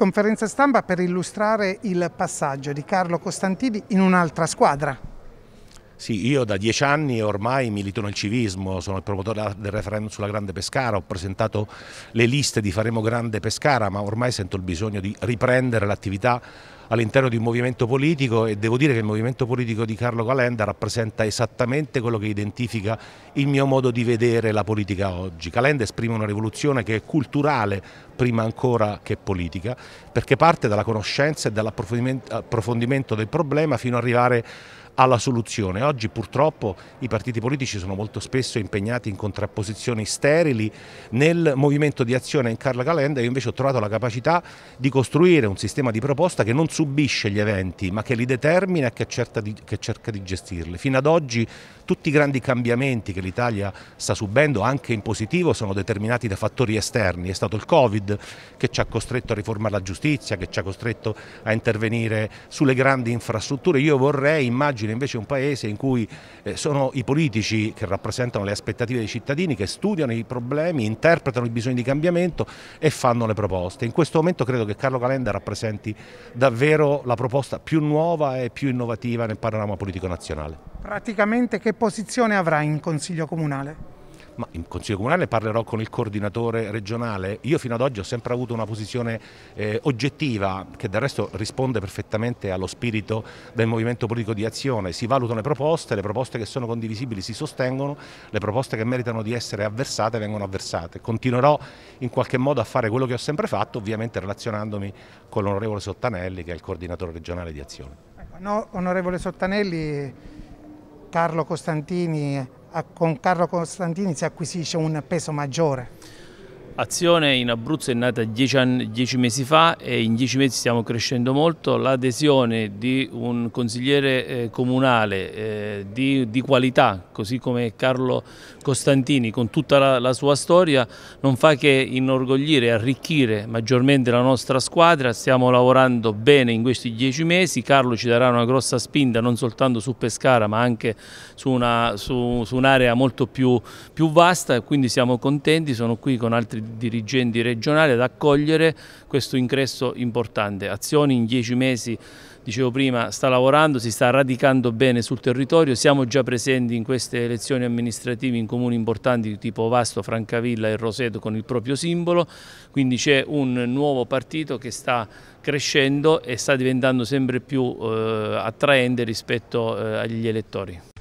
Conferenza stampa per illustrare il passaggio di Carlo Costantini in un'altra squadra. Sì, io da dieci anni ormai milito nel civismo, sono il promotore del referendum sulla Grande Pescara, ho presentato le liste di Faremo Grande Pescara, ma ormai sento il bisogno di riprendere l'attività all'interno di un movimento politico e devo dire che il movimento politico di Carlo Calenda rappresenta esattamente quello che identifica il mio modo di vedere la politica oggi. Calenda esprime una rivoluzione che è culturale prima ancora che politica perché parte dalla conoscenza e dall'approfondimento del problema fino ad arrivare alla soluzione. Oggi purtroppo i partiti politici sono molto spesso impegnati in contrapposizioni sterili. Nel movimento di azione in Carla Calenda io invece ho trovato la capacità di costruire un sistema di proposta che non solo subisce gli eventi, ma che li determina e che, di, che cerca di gestirli. Fino ad oggi tutti i grandi cambiamenti che l'Italia sta subendo, anche in positivo, sono determinati da fattori esterni. È stato il Covid che ci ha costretto a riformare la giustizia, che ci ha costretto a intervenire sulle grandi infrastrutture. Io vorrei, immagino invece un paese in cui eh, sono i politici che rappresentano le aspettative dei cittadini, che studiano i problemi, interpretano i bisogni di cambiamento e fanno le proposte. In questo momento credo che Carlo Calenda rappresenti davvero davvero la proposta più nuova e più innovativa nel panorama politico nazionale. Praticamente che posizione avrà in Consiglio Comunale? ma in Consiglio Comunale parlerò con il coordinatore regionale. Io fino ad oggi ho sempre avuto una posizione eh, oggettiva che del resto risponde perfettamente allo spirito del movimento politico di azione. Si valutano le proposte, le proposte che sono condivisibili si sostengono, le proposte che meritano di essere avversate vengono avversate. Continuerò in qualche modo a fare quello che ho sempre fatto, ovviamente relazionandomi con l'onorevole Sottanelli che è il coordinatore regionale di azione. Ecco, no, onorevole Sottanelli, Carlo Costantini, eh, con Carlo Costantini si acquisisce un peso maggiore. Azione in Abruzzo è nata dieci, anni, dieci, mesi fa e in dieci mesi stiamo crescendo molto. L'adesione di un consigliere eh, comunale eh, di, di, qualità, così come Carlo Costantini, con tutta la, la, sua storia, non fa che inorgoglire arricchire maggiormente la nostra squadra. Stiamo lavorando bene in questi dieci mesi. Carlo ci darà una grossa spinta non soltanto su Pescara ma anche su un'area su, su un molto più, più vasta, quindi siamo contenti. Sono qui con altri dirigenti regionali ad accogliere questo ingresso importante. Azioni in dieci mesi, dicevo prima, sta lavorando, si sta radicando bene sul territorio, siamo già presenti in queste elezioni amministrative in comuni importanti tipo Vasto, Francavilla e Roseto con il proprio simbolo, quindi c'è un nuovo partito che sta crescendo e sta diventando sempre più eh, attraente rispetto eh, agli elettori.